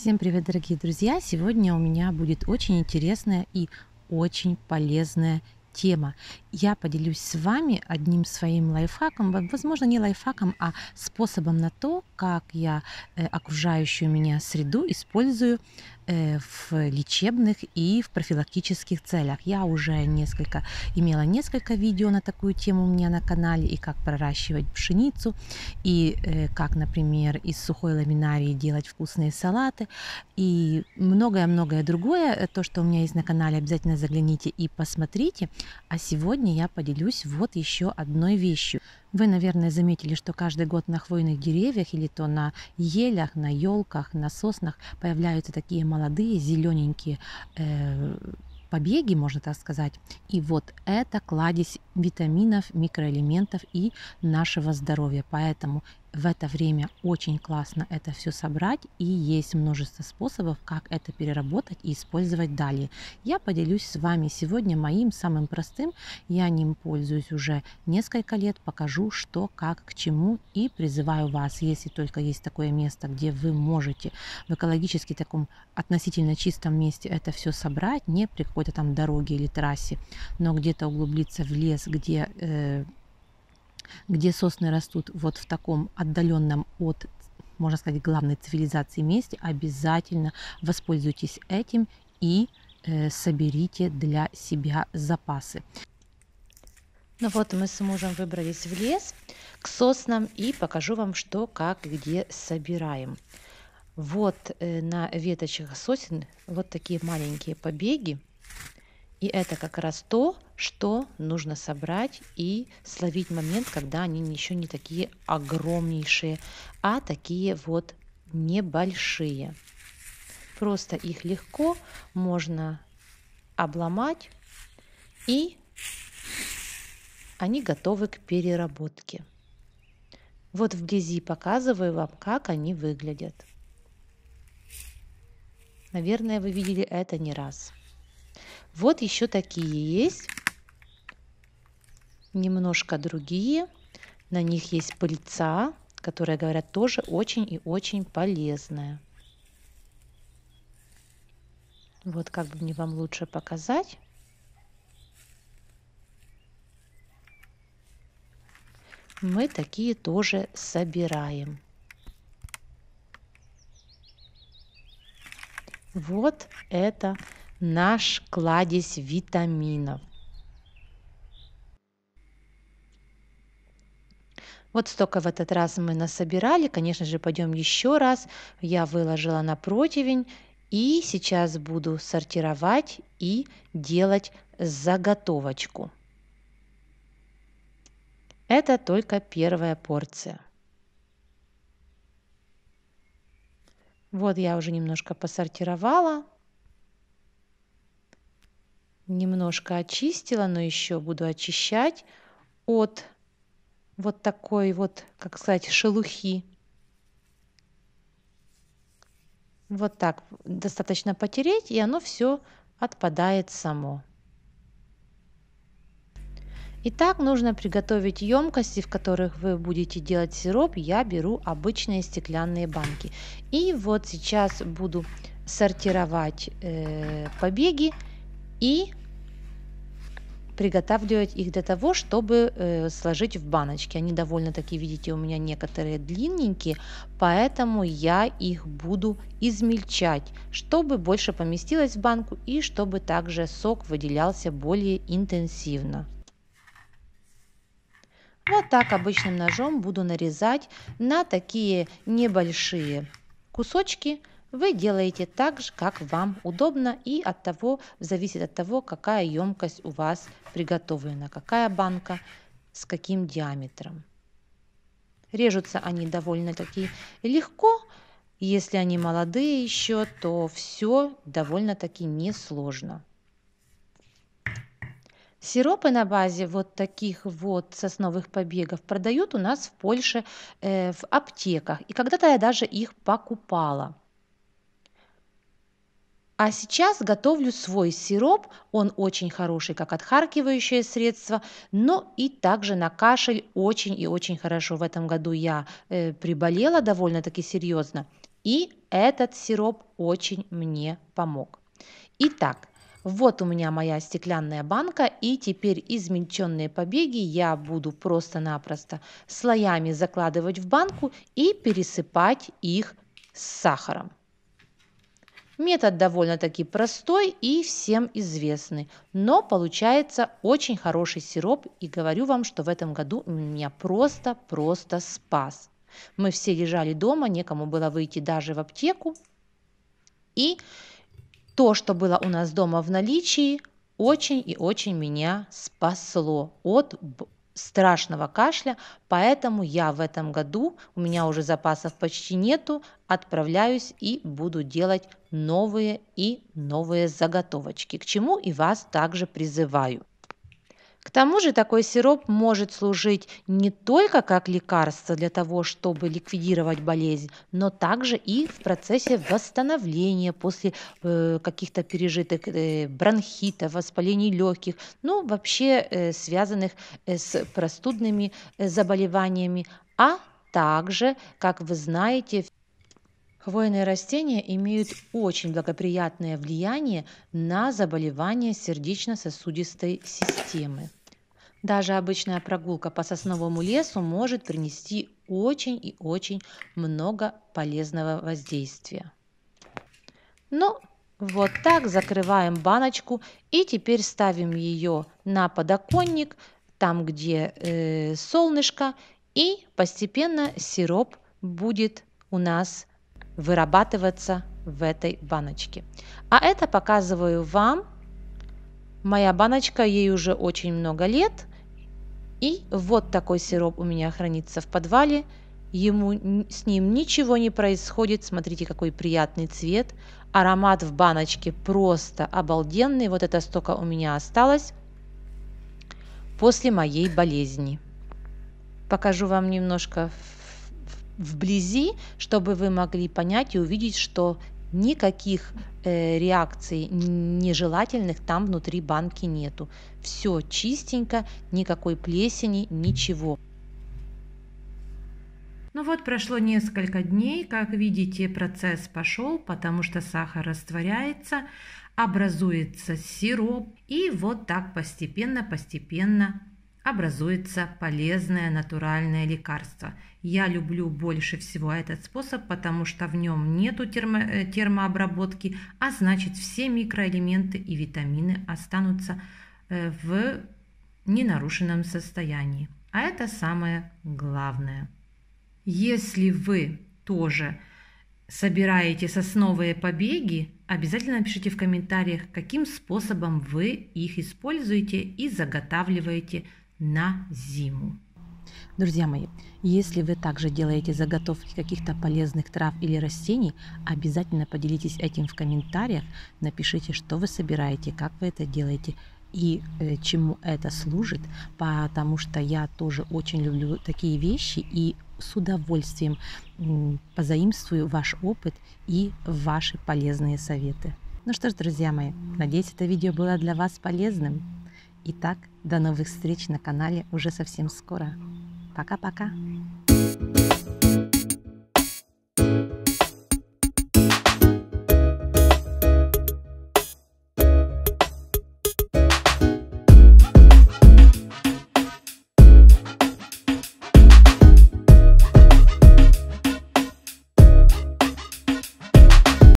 Всем привет, дорогие друзья! Сегодня у меня будет очень интересная и очень полезная тема. Я поделюсь с вами одним своим лайфхаком, возможно, не лайфхаком, а способом на то, как я э, окружающую меня среду использую э, в лечебных и в профилактических целях. Я уже несколько имела несколько видео на такую тему у меня на канале и как проращивать пшеницу и э, как, например, из сухой ламинарии делать вкусные салаты и многое-многое другое, то, что у меня есть на канале, обязательно загляните и посмотрите. А сегодня я поделюсь вот еще одной вещью. Вы, наверное, заметили, что каждый год на хвойных деревьях или то на елях, на елках, на соснах появляются такие молодые зелененькие э, побеги, можно так сказать. И вот это кладезь витаминов, микроэлементов и нашего здоровья. Поэтому в это время очень классно это все собрать и есть множество способов, как это переработать и использовать далее. Я поделюсь с вами сегодня моим самым простым, я ним пользуюсь уже несколько лет, покажу что, как, к чему и призываю вас, если только есть такое место, где вы можете в экологически таком относительно чистом месте это все собрать, не при какой-то там дороге или трассе, но где-то углубиться в лес, где э, где сосны растут вот в таком отдаленном от можно сказать, главной цивилизации месте, обязательно воспользуйтесь этим и э, соберите для себя запасы. Ну вот мы с мужем выбрались в лес к соснам и покажу вам, что, как, где собираем. Вот э, на веточках сосен вот такие маленькие побеги. И это как раз то, что нужно собрать и словить момент, когда они еще не такие огромнейшие, а такие вот небольшие. Просто их легко можно обломать и они готовы к переработке. Вот вблизи показываю вам, как они выглядят. Наверное, вы видели это не раз. Вот еще такие есть немножко другие. На них есть пыльца, которая, говорят, тоже очень и очень полезная. Вот как бы мне вам лучше показать. Мы такие тоже собираем. Вот это наш кладезь витаминов. Вот столько в этот раз мы насобирали. Конечно же, пойдем еще раз. Я выложила на противень. И сейчас буду сортировать и делать заготовочку. Это только первая порция. Вот я уже немножко посортировала. Немножко очистила, но еще буду очищать от вот такой вот, как сказать, шелухи. Вот так достаточно потереть, и оно все отпадает само. Итак, нужно приготовить емкости, в которых вы будете делать сироп. Я беру обычные стеклянные банки. И вот сейчас буду сортировать э, побеги и приготавливать их для того, чтобы э, сложить в баночки. Они довольно-таки, видите, у меня некоторые длинненькие, поэтому я их буду измельчать, чтобы больше поместилось в банку и чтобы также сок выделялся более интенсивно. Вот так обычным ножом буду нарезать на такие небольшие кусочки, вы делаете так же, как вам удобно и от того, зависит от того, какая емкость у вас приготовлена, какая банка, с каким диаметром. Режутся они довольно-таки легко, если они молодые еще, то все довольно-таки несложно. Сиропы на базе вот таких вот сосновых побегов продают у нас в Польше э, в аптеках. И когда-то я даже их покупала. А сейчас готовлю свой сироп, он очень хороший, как отхаркивающее средство, но и также на кашель очень и очень хорошо. В этом году я э, приболела довольно-таки серьезно, и этот сироп очень мне помог. Итак, вот у меня моя стеклянная банка, и теперь измельченные побеги я буду просто-напросто слоями закладывать в банку и пересыпать их с сахаром. Метод довольно-таки простой и всем известный, но получается очень хороший сироп, и говорю вам, что в этом году меня просто-просто спас. Мы все лежали дома, некому было выйти даже в аптеку, и то, что было у нас дома в наличии, очень и очень меня спасло от страшного кашля, поэтому я в этом году, у меня уже запасов почти нету, отправляюсь и буду делать новые и новые заготовочки, к чему и вас также призываю. К тому же такой сироп может служить не только как лекарство для того, чтобы ликвидировать болезнь, но также и в процессе восстановления после э, каких-то пережитых э, бронхитов, воспалений легких, ну вообще э, связанных э, с простудными э, заболеваниями, а также, как вы знаете, Хвойные растения имеют очень благоприятное влияние на заболевания сердечно-сосудистой системы. Даже обычная прогулка по сосновому лесу может принести очень и очень много полезного воздействия. Ну, вот так закрываем баночку и теперь ставим ее на подоконник, там где э, солнышко, и постепенно сироп будет у нас вырабатываться в этой баночке. А это показываю вам. Моя баночка, ей уже очень много лет. И вот такой сироп у меня хранится в подвале. Ему с ним ничего не происходит. Смотрите, какой приятный цвет. Аромат в баночке просто обалденный. Вот это столько у меня осталось после моей болезни. Покажу вам немножко в вблизи, чтобы вы могли понять и увидеть, что никаких э, реакций нежелательных там внутри банки нету. Все чистенько, никакой плесени, ничего. Ну вот прошло несколько дней, как видите, процесс пошел, потому что сахар растворяется, образуется сироп, и вот так постепенно-постепенно образуется полезное натуральное лекарство. Я люблю больше всего этот способ, потому что в нем нету термо, э, термообработки, а значит все микроэлементы и витамины останутся э, в ненарушенном состоянии. А это самое главное. Если вы тоже собираете сосновые побеги, обязательно напишите в комментариях, каким способом вы их используете и заготавливаете на зиму. Друзья мои, если вы также делаете заготовки каких-то полезных трав или растений, обязательно поделитесь этим в комментариях, напишите, что вы собираете, как вы это делаете и э, чему это служит, потому что я тоже очень люблю такие вещи и с удовольствием позаимствую ваш опыт и ваши полезные советы. Ну что ж, друзья мои, надеюсь, это видео было для вас полезным. Итак, до новых встреч на канале уже совсем скоро. Пока-пока.